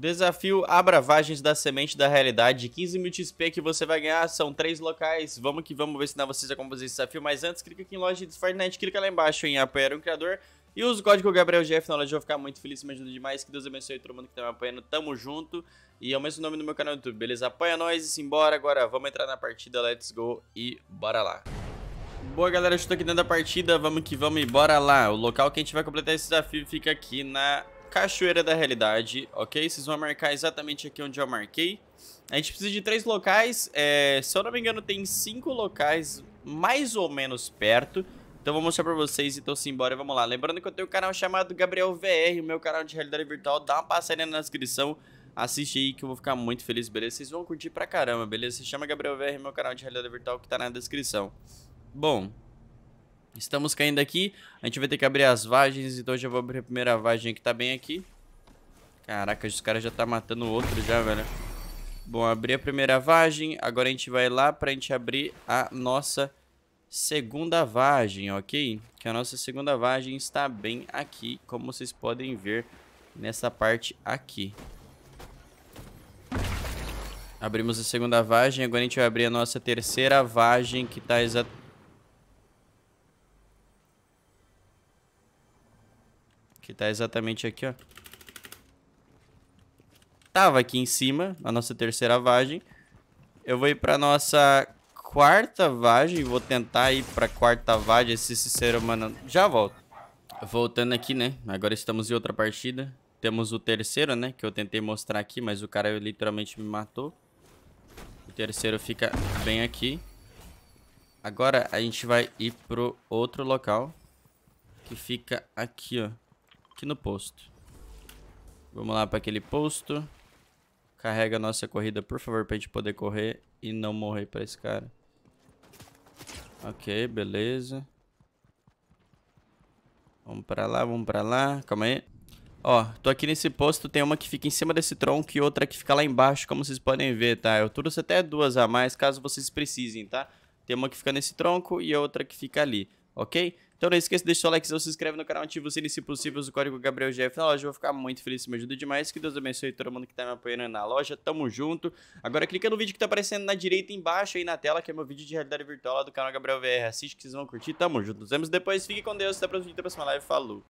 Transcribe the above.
Desafio Abravagens da Semente da Realidade. 15 mil XP que você vai ganhar, são três locais. Vamos que vamos, vou ensinar vocês a como fazer esse desafio. Mas antes, clica aqui em loja de Fortnite, clica lá embaixo em apoiar um criador. E usa o código GabrielGF na loja, eu vou ficar muito feliz, me ajuda demais. Que Deus abençoe todo mundo que tá me apoiando, tamo junto. E é o mesmo nome do meu canal do YouTube, beleza? Apoia nós e simbora agora. Vamos entrar na partida, let's go e bora lá. Boa galera, eu estou aqui dentro da partida, vamos que vamos e bora lá. O local que a gente vai completar esse desafio fica aqui na Cachoeira da Realidade, ok? Vocês vão marcar exatamente aqui onde eu marquei. A gente precisa de três locais, é, se eu não me engano tem cinco locais mais ou menos perto. Então vou mostrar pra vocês, então simbora, vamos lá. Lembrando que eu tenho um canal chamado Gabriel VR, o meu canal de realidade virtual, dá uma passadinha na descrição. Assiste aí que eu vou ficar muito feliz, beleza? Vocês vão curtir pra caramba, beleza? Se chama Gabriel VR, meu canal de realidade virtual que tá na descrição. Bom, Estamos caindo aqui. A gente vai ter que abrir as vagens, então eu já vou abrir a primeira vagem que tá bem aqui. Caraca, os caras já tá matando outros outro já, velho. Bom, abri a primeira vagem. Agora a gente vai lá pra gente abrir a nossa segunda vagem, ok? Que a nossa segunda vagem está bem aqui, como vocês podem ver nessa parte aqui. Abrimos a segunda vagem, agora a gente vai abrir a nossa terceira vagem, que está Que tá exatamente aqui, ó. Tava aqui em cima, a nossa terceira vagem. Eu vou ir pra nossa quarta vagem. Vou tentar ir pra quarta vagem se esse ser humano... Já volto. Voltando aqui, né? Agora estamos em outra partida. Temos o terceiro, né? Que eu tentei mostrar aqui, mas o cara literalmente me matou. O terceiro fica bem aqui. Agora a gente vai ir pro outro local. Que fica aqui, ó aqui no posto. Vamos lá para aquele posto. Carrega a nossa corrida, por favor, para a gente poder correr e não morrer para esse cara. Ok, beleza. Vamos para lá, vamos para lá. Calma aí. Ó, tô aqui nesse posto, tem uma que fica em cima desse tronco e outra que fica lá embaixo, como vocês podem ver, tá? Eu trouxe até duas a mais, caso vocês precisem, tá? Tem uma que fica nesse tronco e outra que fica ali ok? Então não esqueça de deixar o like, se inscreve no canal, ativa o sininho se possível, o código GabrielGF na loja, eu vou ficar muito feliz, me ajuda demais, que Deus abençoe todo mundo que tá me apoiando na loja, tamo junto. Agora clica no vídeo que tá aparecendo na direita embaixo aí na tela, que é meu vídeo de realidade virtual lá do canal Gabriel VR, assiste que vocês vão curtir, tamo junto. Nos vemos depois, fique com Deus, até a próxima live, falou!